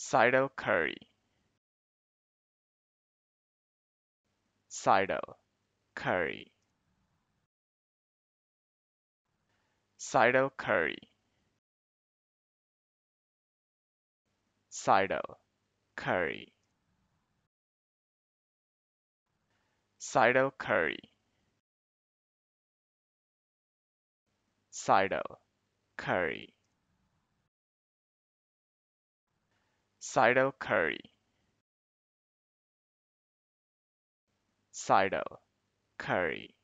Seidel Curry Seidel Curry Seidel Curry Seidel Curry Seidel Curry Seidel Curry Sidel Curry. Sidel Curry.